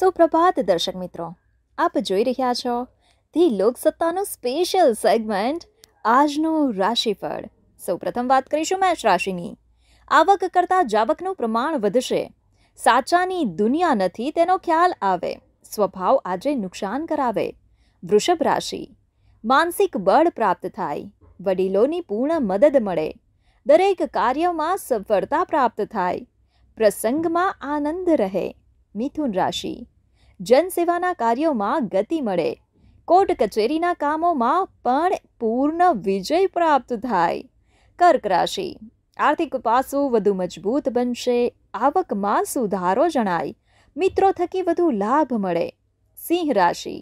સુપ્રભાત દર્શક મિત્રો આપ જોઈ રહ્યા છો ધી લોકસત્તાનું સ્પેશિયલ સેગમેન્ટ આજનું રાશિફળ સૌપ્રથમ વાત કરીશું મેષ રાશિની આવક કરતાં જાવકનું પ્રમાણ વધશે સાચાની દુનિયા નથી તેનો ખ્યાલ આવે સ્વભાવ આજે નુકસાન કરાવે વૃષભ રાશિ માનસિક બળ પ્રાપ્ત થાય વડીલોની પૂર્ણ મદદ મળે દરેક કાર્યમાં સફળતા પ્રાપ્ત થાય પ્રસંગમાં આનંદ રહે મિથુન રાશિ જનસેવાના કાર્યોમાં ગતિ મળે કોર્ટ કચેરીના કામોમાં પણ પૂર્ણ વિજય પ્રાપ્ત થાય કર્ક રાશિ આર્થિક પાસું વધુ મજબૂત બનશે આવકમાં સુધારો જણાય મિત્રો થકી વધુ લાભ મળે સિંહ રાશિ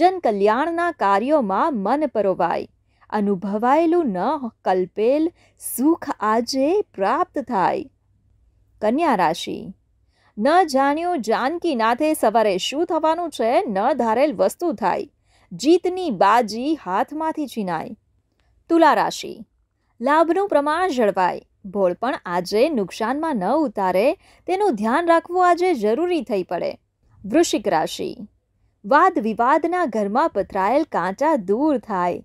જનકલ્યાણના કાર્યોમાં મન પરોવાય અનુભવાયેલું ન કલ્પેલ સુખ આજે પ્રાપ્ત થાય કન્યા રાશિ ન જાણ્યું જાનકીનાથે સવારે શું થવાનું છે ન ધારેલ વસ્તુ થાય જીતની બાજી હાથમાંથી છીનાય તુલા રાશિ લાભનું પ્રમાણ જળવાય ભોળ પણ આજે નુકસાનમાં ન ઉતારે તેનું ધ્યાન રાખવું આજે જરૂરી થઈ પડે વૃશ્ચિક રાશિ વાદ વિવાદના ઘરમાં પથરાયેલ કાંચા દૂર થાય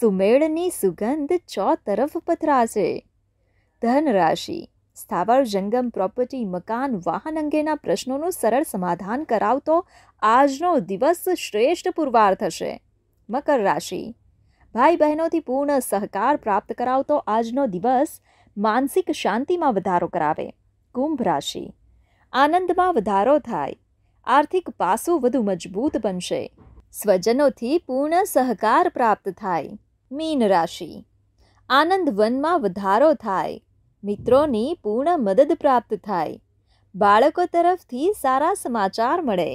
સુમેળની સુગંધ ચો તરફ પથરાશે ધન રાશિ સ્થાવર જંગમ પ્રોપર્ટી મકાન વાહન અંગેના પ્રશ્નોનું સરળ સમાધાન કરાવતો આજનો દિવસ શ્રેષ્ઠ પુરવાર થશે મકર રાશિ ભાઈ બહેનોથી પૂર્ણ સહકાર પ્રાપ્ત કરાવતો આજનો દિવસ માનસિક શાંતિમાં વધારો કરાવે કુંભ રાશિ આનંદમાં વધારો થાય આર્થિક પાસું વધુ મજબૂત બનશે સ્વજનોથી પૂર્ણ સહકાર પ્રાપ્ત થાય મીન રાશિ આનંદ વનમાં વધારો થાય મિત્રોની પૂર્ણ મદદ પ્રાપ્ત થાય બાળકો તરફથી સારા સમાચાર મળે